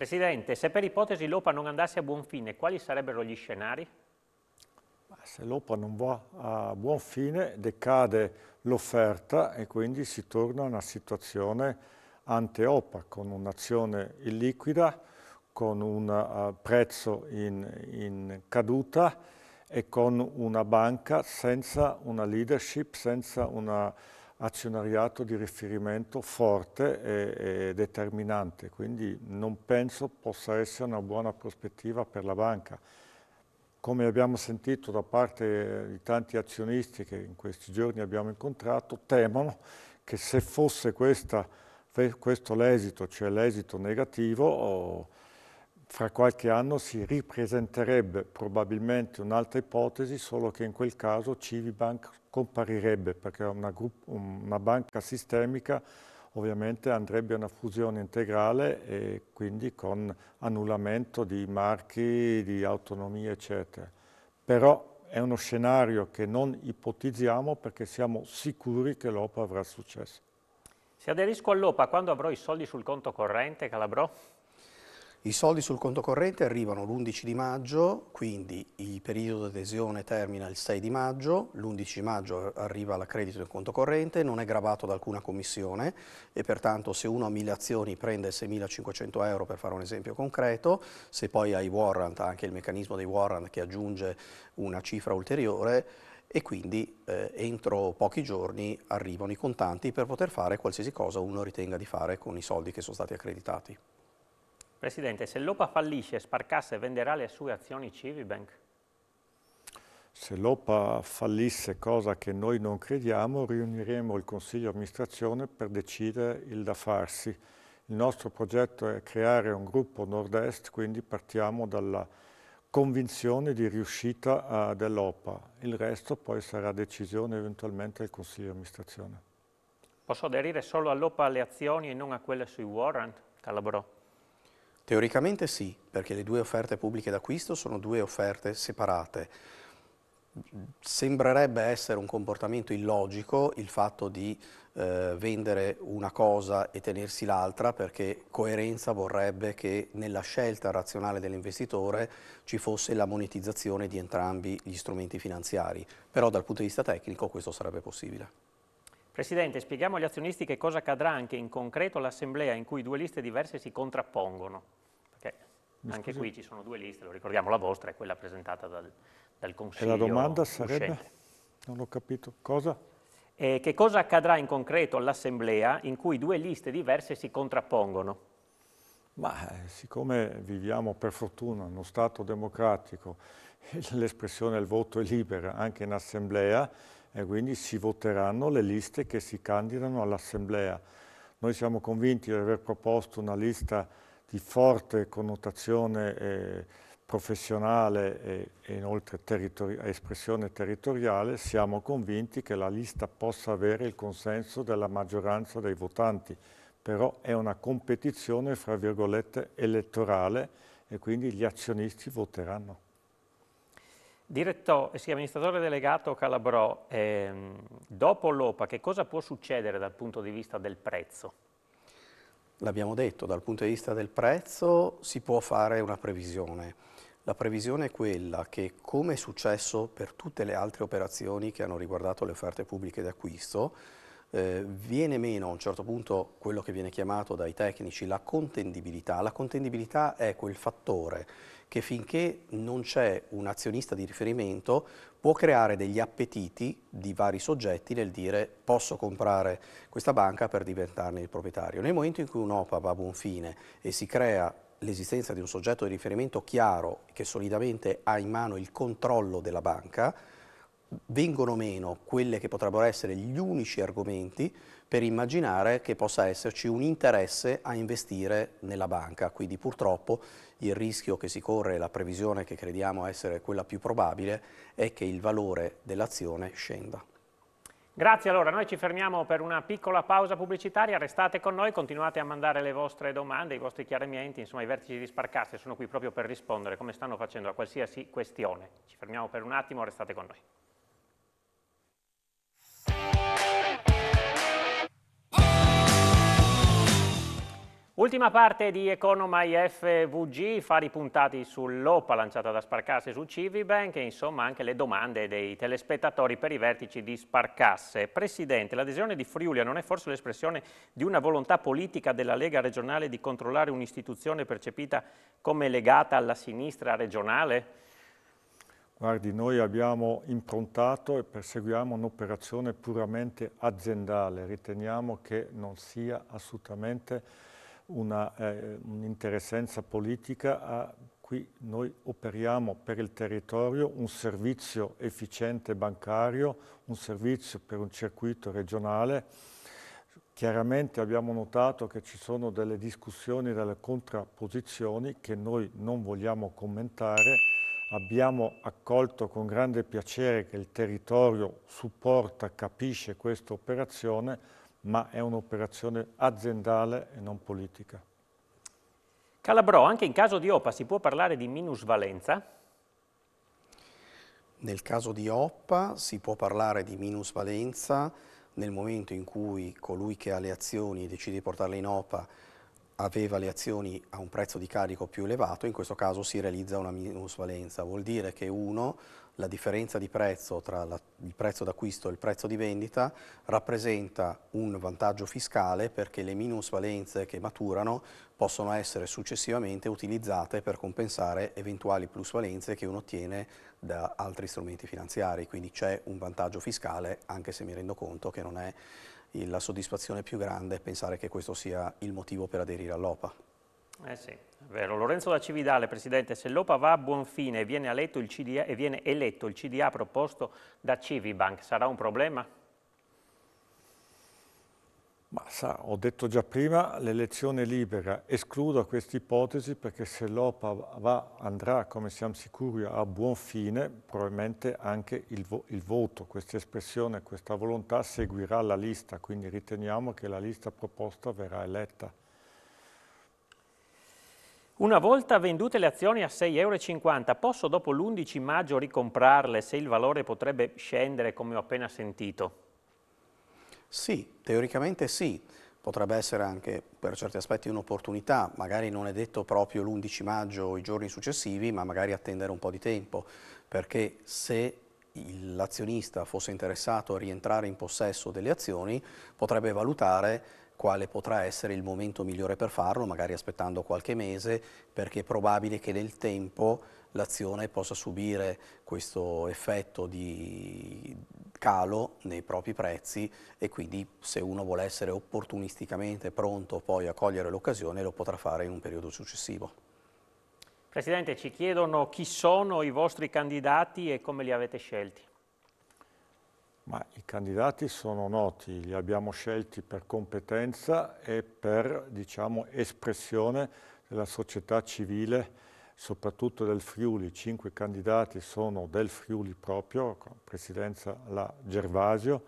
Speaker 1: Presidente, se per ipotesi l'OPA non andasse a buon fine, quali sarebbero gli scenari?
Speaker 2: Se l'OPA non va a buon fine decade l'offerta e quindi si torna a una situazione ante-OPA con un'azione illiquida, con un eh, prezzo in, in caduta e con una banca senza una leadership, senza una azionariato di riferimento forte e, e, determinante, quindi non penso possa essere una buona prospettiva per la banca. Come abbiamo sentito da parte di tanti azionisti che in questi giorni abbiamo incontrato, temono che se fosse questa, questo l'esito, cioè l'esito negativo, fra qualche anno si ripresenterebbe probabilmente un'altra ipotesi, solo che in quel caso Civibank comparirebbe, perché una, una banca sistemica ovviamente andrebbe a una fusione integrale e quindi con annullamento di marchi, di autonomia, eccetera. Però è uno scenario che non ipotizziamo perché siamo sicuri che l'OPA avrà successo.
Speaker 1: Se aderisco all'OPA, quando avrò i soldi sul conto corrente, Calabrò?
Speaker 3: I soldi sul conto corrente arrivano l'11 di maggio, quindi il periodo di adesione termina il 6 di maggio, l'11 maggio arriva l'accredito del conto corrente, non è gravato da alcuna commissione e pertanto se uno ha 1000 azioni prende 6.500 euro per fare un esempio concreto, se poi hai warrant, anche il meccanismo dei warrant che aggiunge una cifra ulteriore, e quindi eh, entro pochi giorni arrivano i contanti per poter fare qualsiasi cosa uno ritenga di fare con i soldi che sono stati accreditati.
Speaker 1: Presidente, se l'OPA fallisce, sparcasse, venderà le sue azioni Civibank?
Speaker 2: Se l'OPA fallisse, cosa che noi non crediamo, riuniremo il Consiglio di amministrazione per decidere il da farsi. Il nostro progetto è creare un gruppo nord-est, quindi partiamo dalla convinzione di riuscita dell'OPA. Il resto poi sarà decisione eventualmente del Consiglio di amministrazione.
Speaker 1: Posso aderire solo all'OPA alle azioni e non a quelle sui warrant?
Speaker 2: Calabro?
Speaker 3: Teoricamente sì, perché le due offerte pubbliche d'acquisto sono due offerte separate. Sembrerebbe essere un comportamento illogico il fatto di eh, vendere una cosa e tenersi l'altra perché coerenza vorrebbe che nella scelta razionale dell'investitore ci fosse la monetizzazione di entrambi gli strumenti finanziari, però dal punto di vista tecnico questo sarebbe possibile.
Speaker 1: Presidente, spieghiamo agli azionisti che cosa accadrà anche in concreto all'assemblea in cui due liste diverse si contrappongono. Mi Anche scusi? qui ci sono due liste, lo ricordiamo, la vostra è quella presentata dal, dal Consiglio. E la domanda sarebbe?
Speaker 2: Uscente. Non ho capito. Cosa? Eh,
Speaker 1: che cosa accadrà in concreto all'Assemblea in cui due liste diverse si contrappongono?
Speaker 2: Ma eh, siccome viviamo per fortuna in uno Stato democratico, (laughs) l'espressione del voto è libera anche in Assemblea e quindi si voteranno le liste che si candidano all'Assemblea. Noi siamo convinti di aver proposto una lista di forte connotazione eh, professionale e, e inoltre territori espressione territoriale, siamo convinti che la lista possa avere il consenso della maggioranza dei votanti, però è una competizione, fra virgolette, elettorale e quindi gli azionisti voteranno.
Speaker 1: Direttore, sì, amministratore delegato Calabrò, ehm, dopo l'OPA che cosa può succedere dal punto di vista del prezzo?
Speaker 3: L'abbiamo detto, dal punto di vista del prezzo si può fare una previsione. La previsione è quella che, come è successo per tutte le altre operazioni che hanno riguardato le offerte pubbliche d'acquisto, eh, viene meno a un certo punto quello che viene chiamato dai tecnici la contendibilità. La contendibilità è quel fattore che finché non c'è un azionista di riferimento può creare degli appetiti di vari soggetti nel dire posso comprare questa banca per diventarne il proprietario. Nel momento in cui un'OPA va a buon fine e si crea l'esistenza di un soggetto di riferimento chiaro che solidamente ha in mano il controllo della banca, vengono meno quelle che potrebbero essere gli unici argomenti per immaginare che possa esserci un interesse a investire nella banca. Quindi purtroppo il rischio che si corre, la previsione che crediamo essere quella più probabile, è che il valore dell'azione scenda.
Speaker 1: Grazie, allora noi ci fermiamo per una piccola pausa pubblicitaria, restate con noi, continuate a mandare le vostre domande, i vostri chiarimenti, insomma i vertici di Sparcasse sono qui proprio per rispondere come stanno facendo a qualsiasi questione. Ci fermiamo per un attimo, restate con noi. Ultima parte di Economai FVG, fari puntati sull'OPA lanciata da Sparcasse su Civibank e insomma anche le domande dei telespettatori per i vertici di Sparcasse. Presidente, l'adesione di Friulia non è forse l'espressione di una volontà politica della Lega regionale di controllare un'istituzione percepita come legata alla sinistra regionale?
Speaker 2: Guardi, noi abbiamo improntato e perseguiamo un'operazione puramente aziendale. Riteniamo che non sia assolutamente eh, un'interessenza eh, un politica a qui noi operiamo per il territorio un servizio efficiente bancario, un servizio per un circuito regionale. Chiaramente abbiamo notato che ci sono delle discussioni, delle contrapposizioni che noi non vogliamo commentare. Abbiamo accolto con grande piacere che il territorio supporta, capisce questa operazione, ma è un'operazione aziendale e non politica.
Speaker 1: Calabrò, anche in caso di OPA si può parlare di minusvalenza? Nel
Speaker 3: caso di OPA si può parlare di minusvalenza nel momento in cui colui che ha le azioni e decide di portarle in OPA aveva le azioni a un prezzo di carico più elevato, in questo caso si realizza una minusvalenza. Vuol dire che uno la differenza di prezzo tra la, il prezzo d'acquisto e il prezzo di vendita rappresenta un vantaggio fiscale perché le minusvalenze che maturano possono essere successivamente utilizzate per compensare eventuali plusvalenze che uno ottiene da altri strumenti finanziari, quindi c'è un vantaggio fiscale anche se mi rendo conto che non è la soddisfazione più grande pensare che questo sia il motivo per aderire all'OPA.
Speaker 1: Eh sì, vero. Lorenzo da Cividale, Presidente, se l'OPA va a buon fine e viene, eletto il CDA, viene eletto il CDA proposto da Civibank, sarà un problema?
Speaker 2: Ma sa, ho detto già prima, l'elezione libera, escludo questa ipotesi perché se l'OPA andrà, come siamo sicuri, a buon fine, probabilmente anche il, vo il voto, questa espressione, questa volontà seguirà la lista, quindi riteniamo che la lista proposta verrà eletta.
Speaker 1: Una volta vendute le azioni a 6,50 euro, posso dopo l'11 maggio ricomprarle se il valore potrebbe scendere come ho appena sentito?
Speaker 3: Sì, teoricamente sì. Potrebbe essere anche per certi aspetti un'opportunità, magari non è detto proprio l'11 maggio o i giorni successivi, ma magari attendere un po' di tempo, perché se l'azionista fosse interessato a rientrare in possesso delle azioni, potrebbe valutare quale potrà essere il momento migliore per farlo, magari aspettando qualche mese, perché è probabile che nel tempo l'azione possa subire questo effetto di calo nei propri prezzi e quindi se uno vuole essere opportunisticamente pronto poi a cogliere l'occasione lo potrà fare in un periodo successivo.
Speaker 1: Presidente, ci chiedono chi sono i vostri candidati e come li avete scelti.
Speaker 2: Ma i candidati sono noti, li abbiamo scelti per competenza e per diciamo, espressione della società civile, soprattutto del Friuli. Cinque candidati sono del Friuli proprio, presidenza la Gervasio,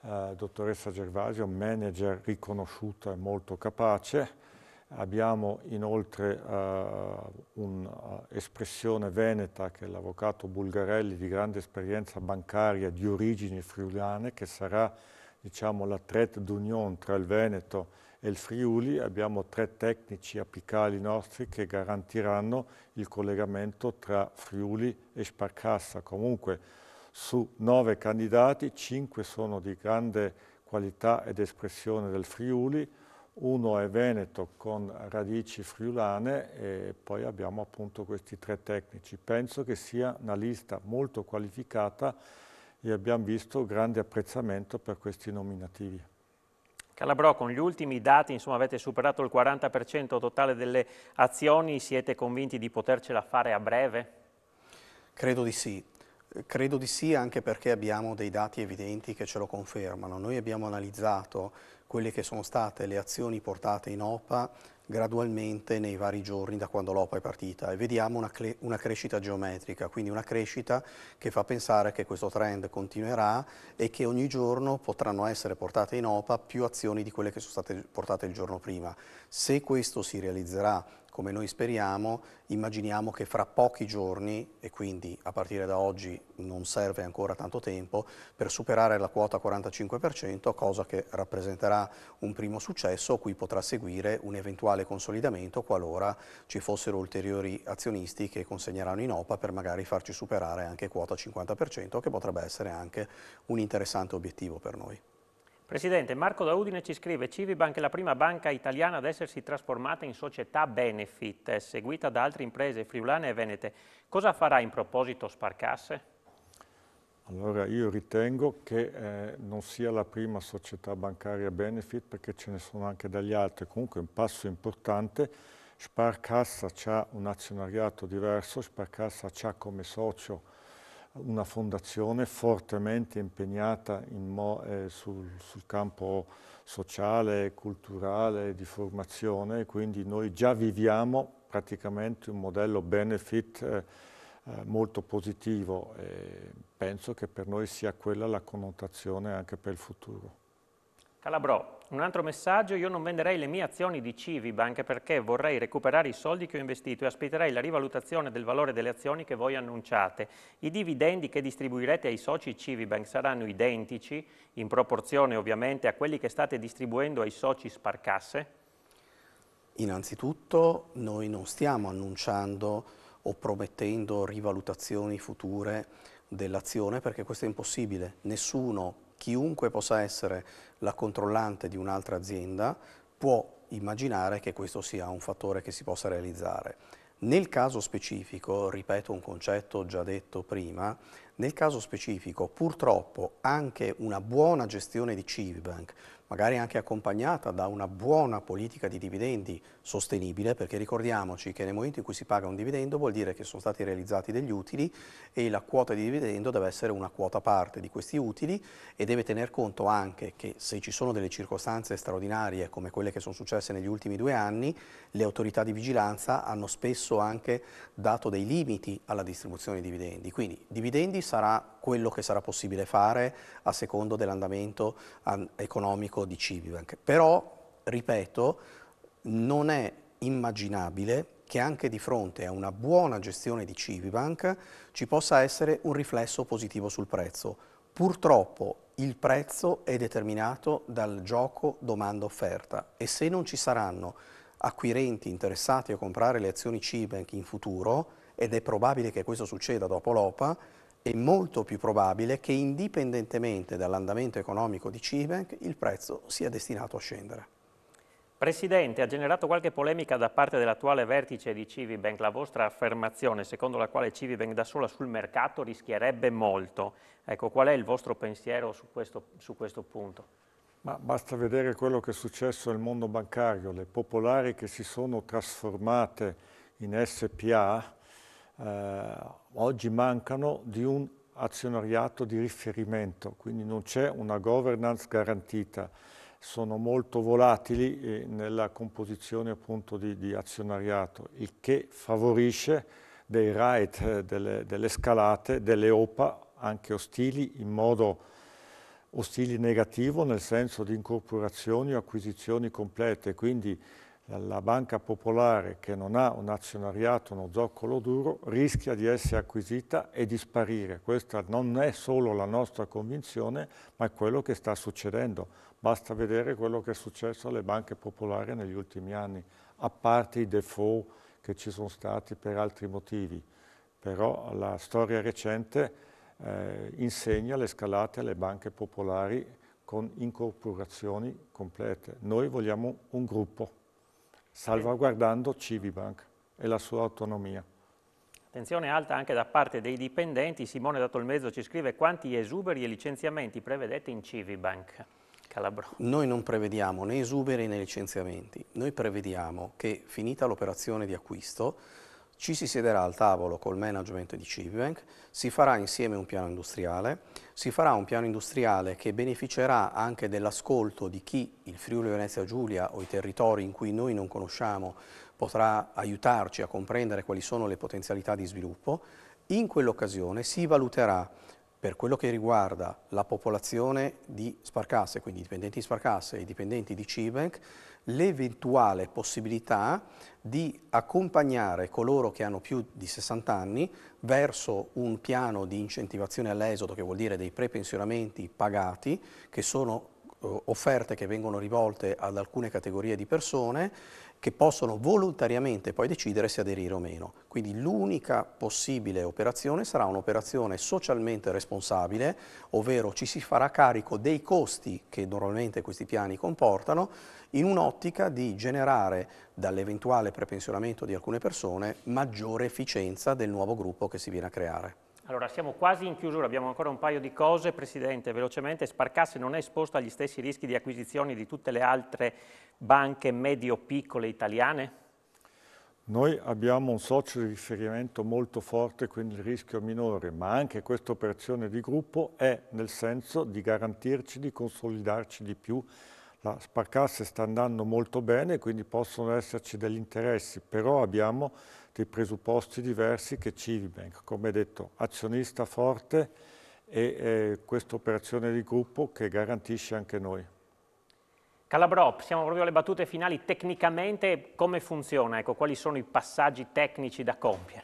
Speaker 2: eh, dottoressa Gervasio, manager riconosciuta e molto capace, Abbiamo inoltre uh, eh, un'espressione eh, veneta che è l'avvocato Bulgarelli di grande esperienza bancaria di origini friulane che sarà diciamo, la traite d'union tra il Veneto e il Friuli. Abbiamo tre tecnici apicali nostri che garantiranno il collegamento tra Friuli e Sparcassa. Comunque su nove candidati, cinque sono di grande qualità ed espressione del Friuli, uno è Veneto con radici friulane e poi abbiamo appunto questi tre tecnici. Penso che sia una lista molto qualificata e abbiamo visto grande apprezzamento per questi nominativi.
Speaker 1: Calabro, con gli ultimi dati insomma, avete superato il 40% totale delle azioni, siete convinti di potercela fare a breve?
Speaker 3: Credo di sì. Credo di sì anche perché abbiamo dei dati evidenti che ce lo confermano. Noi abbiamo analizzato quelle che sono state le azioni portate in OPA gradualmente nei vari giorni da quando l'OPA è partita e vediamo una, una, crescita geometrica, quindi una crescita che fa pensare che questo trend continuerà e che ogni giorno potranno essere portate in OPA più azioni di quelle che sono state portate il giorno prima. Se questo si realizzerà come noi speriamo, immaginiamo che fra pochi giorni, e quindi a partire da oggi non serve ancora tanto tempo, per superare la quota 45%, cosa che rappresenterà un primo successo, cui potrà seguire un eventuale consolidamento qualora ci fossero ulteriori azionisti che consegneranno in OPA per magari farci superare anche quota 50%, che potrebbe essere anche un interessante obiettivo per noi.
Speaker 1: Presidente, Marco da Udine ci scrive Civibank è la prima banca italiana ad essersi trasformata in società benefit, seguita da altre imprese friulane e venete. Cosa farà in proposito Sparcasse?
Speaker 2: Allora io ritengo che eh, non sia la prima società bancaria benefit perché ce ne sono anche dagli altri, comunque è un passo importante. Sparcassa ha un azionariato diverso, Sparcassa ha come socio una fondazione fortemente impegnata in, eh, sul, sul, campo sociale, culturale, di formazione, quindi noi già viviamo praticamente un modello benefit eh, eh molto positivo e penso che per noi sia quella la connotazione anche per il futuro.
Speaker 1: Calabro, un altro messaggio, io non venderei le mie azioni di Civibank perché vorrei recuperare i soldi che ho investito e aspetterei la rivalutazione del valore delle azioni che voi annunciate. I dividendi che distribuirete ai soci Civibank saranno identici, in proporzione ovviamente, a quelli che state distribuendo ai soci Sparcasse?
Speaker 3: Innanzitutto noi non stiamo annunciando o promettendo rivalutazioni future dell'azione perché questo è impossibile. Nessuno chiunque possa essere la controllante di un'altra azienda può immaginare che questo sia un fattore che si possa realizzare. Nel caso specifico, ripeto un concetto già detto prima, nel caso specifico purtroppo anche una buona gestione di Civbank, magari anche accompagnata da una buona politica di dividendi sostenibile, perché ricordiamoci che nel momento in cui si paga un dividendo vuol dire che sono stati realizzati degli utili e la quota di dividendo deve essere una quota parte di questi utili e deve tener conto anche che se ci sono delle circostanze straordinarie come quelle che sono successe negli ultimi due anni, le autorità di vigilanza hanno spesso anche dato dei limiti alla distribuzione di dividendi. Quindi dividendi sarà quello che sarà possibile fare a secondo dell'andamento economico di Cibibank. Però, ripeto, non è immaginabile che anche di fronte a una buona gestione di Civibank ci possa essere un riflesso positivo sul prezzo. Purtroppo il prezzo è determinato dal gioco domanda-offerta e se non ci saranno acquirenti interessati a comprare le azioni Cibank in futuro, ed è probabile che questo succeda dopo l'OPA, è molto più probabile che indipendentemente dall'andamento economico di Cibank il prezzo sia destinato a scendere.
Speaker 1: Presidente, ha generato qualche polemica da parte dell'attuale vertice di Civibank la vostra affermazione secondo la quale Civibank da sola sul mercato rischierebbe molto. Ecco, qual è il vostro pensiero su questo, su questo punto?
Speaker 2: Ma basta vedere quello che è successo nel mondo bancario, le popolari che si sono trasformate in SPA, eh, oggi mancano di un azionariato di riferimento, quindi non c'è una governance garantita, sono molto volatili eh, nella composizione appunto di, di azionariato, il che favorisce dei right, eh, delle, delle, scalate, delle OPA anche ostili in modo ostili negativo nel senso di incorporazioni o acquisizioni complete, quindi la banca popolare che non ha un azionariato, uno zoccolo duro, rischia di essere acquisita e di sparire. Questa non è solo la nostra convinzione, ma è quello che sta succedendo. Basta vedere quello che è successo alle banche popolari negli ultimi anni, a parte i default che ci sono stati per altri motivi. Però la storia recente eh, insegna le scalate alle banche popolari con incorporazioni complete. Noi vogliamo un gruppo salvaguardando Civibank e la sua autonomia.
Speaker 1: Attenzione alta anche da parte dei dipendenti. Simone da Tolmezzo ci scrive quanti esuberi e licenziamenti prevedete in Civibank? Calabro.
Speaker 2: Noi non
Speaker 3: prevediamo né esuberi né licenziamenti. Noi prevediamo che finita l'operazione di acquisto ci si siederà al tavolo col management di Civibank, si farà insieme un piano industriale, si farà un piano industriale che beneficerà anche dell'ascolto di chi il Friuli Venezia Giulia o i territori in cui noi non conosciamo potrà aiutarci a comprendere quali sono le potenzialità di sviluppo. In quell'occasione si valuterà per quello che riguarda la popolazione di Sparcasse, quindi i dipendenti di Sparcasse e i dipendenti di Cibank, l'eventuale possibilità di accompagnare coloro che hanno più di 60 anni verso un piano di incentivazione all'esodo, che vuol dire dei prepensionamenti pagati, che sono eh, offerte che vengono rivolte ad alcune categorie di persone che possono volontariamente poi decidere se aderire o meno. Quindi l'unica possibile operazione sarà un'operazione socialmente responsabile, ovvero ci si farà carico dei costi che normalmente questi piani comportano in un'ottica di generare dall'eventuale prepensionamento di alcune persone maggiore efficienza del nuovo gruppo che si viene a creare.
Speaker 1: Allora, siamo quasi in chiusura, abbiamo ancora un paio di cose. Presidente, velocemente, Sparcasse non è esposto agli stessi rischi di acquisizione di tutte le altre banche medio-piccole italiane?
Speaker 2: Noi abbiamo un socio di riferimento molto forte, quindi il rischio è minore, ma anche questa operazione di gruppo è nel senso di garantirci, di consolidarci di più la Sparcasse sta andando molto bene, quindi possono esserci degli interessi, però abbiamo dei presupposti diversi che Civibank, come detto, azionista forte e eh, questa operazione di gruppo che garantisce anche noi.
Speaker 1: Calabrò, siamo proprio alle battute finali, tecnicamente come funziona? Ecco, quali sono i passaggi tecnici da compiere?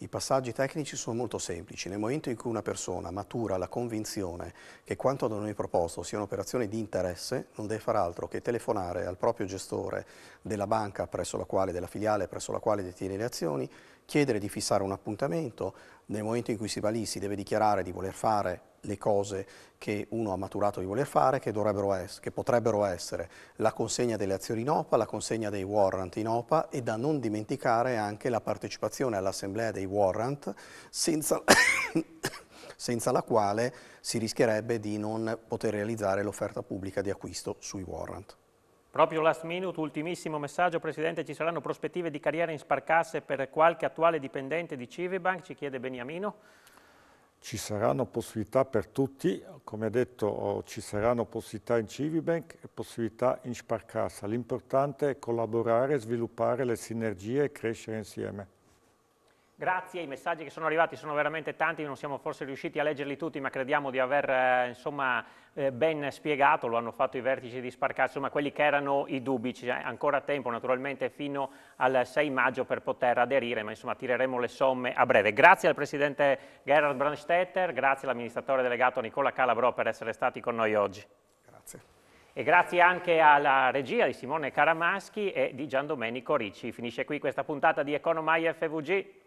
Speaker 3: I passaggi tecnici sono molto semplici. Nel momento in cui una persona matura la convinzione che quanto da noi proposto sia un'operazione di interesse, non deve far altro che telefonare al proprio gestore della banca presso la quale, della filiale presso la quale detiene le azioni chiedere di fissare un appuntamento, nel momento in cui si va lì si deve dichiarare di voler fare le cose che uno ha maturato di voler fare, che, che potrebbero essere la consegna delle azioni in OPA, la consegna dei warrant in OPA e da non dimenticare anche la partecipazione all'assemblea dei warrant senza... (coughs) senza la quale si rischierebbe di non poter realizzare l'offerta pubblica di acquisto sui warrant.
Speaker 1: Proprio last minute, ultimissimo messaggio, Presidente, ci saranno prospettive di carriera in sparcasse per qualche attuale dipendente di Civibank, ci chiede Beniamino.
Speaker 2: Ci saranno possibilità per tutti, come ha detto ci saranno possibilità in Civibank e possibilità in Sparcassa. L'importante è collaborare, sviluppare le sinergie e crescere insieme.
Speaker 1: Grazie, i messaggi che sono arrivati sono veramente tanti, non siamo forse riusciti a leggerli tutti, ma crediamo di aver eh, insomma, eh, ben spiegato, lo hanno fatto i vertici di Sparcazzo, insomma quelli che erano i dubbi, c'è ancora tempo naturalmente fino al 6 maggio per poter aderire, ma insomma tireremo le somme a breve. Grazie al Presidente Gerhard Brandstetter, grazie all'amministratore delegato Nicola Calabro per essere stati con noi oggi. Grazie. E grazie anche alla regia di Simone Caramaschi e di Gian Domenico Ricci. Finisce qui questa puntata di Economai FVG.